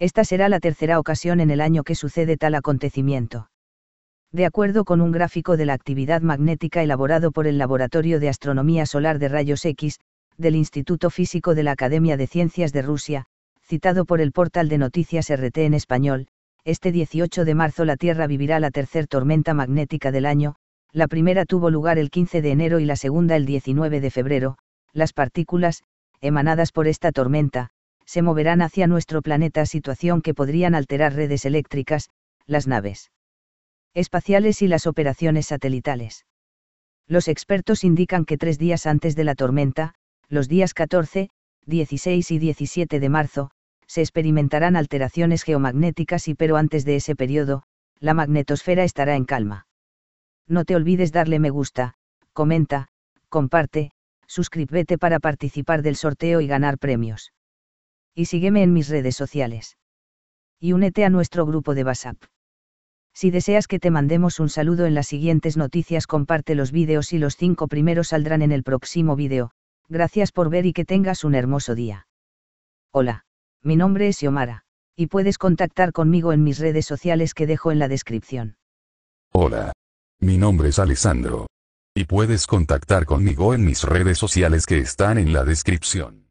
Esta será la tercera ocasión en el año que sucede tal acontecimiento. De acuerdo con un gráfico de la actividad magnética elaborado por el Laboratorio de Astronomía Solar de Rayos X, del Instituto Físico de la Academia de Ciencias de Rusia, citado por el portal de noticias RT en español, este 18 de marzo la Tierra vivirá la tercera tormenta magnética del año, la primera tuvo lugar el 15 de enero y la segunda el 19 de febrero, las partículas, emanadas por esta tormenta, se moverán hacia nuestro planeta, situación que podrían alterar redes eléctricas, las naves espaciales y las operaciones satelitales. Los expertos indican que tres días antes de la tormenta, los días 14, 16 y 17 de marzo, se experimentarán alteraciones geomagnéticas y pero antes de ese periodo, la magnetosfera estará en calma. No te olvides darle me gusta, comenta, comparte, suscríbete para participar del sorteo y ganar premios y sígueme en mis redes sociales. Y únete a nuestro grupo de WhatsApp. Si deseas que te mandemos un saludo en las siguientes noticias, comparte los vídeos y los cinco primeros saldrán en el próximo vídeo. Gracias por ver y que tengas un hermoso día. Hola, mi nombre es Yomara. y puedes contactar conmigo en mis redes sociales que dejo en la descripción. Hola, mi nombre es Alessandro. Y puedes contactar conmigo en mis redes sociales que están en la descripción.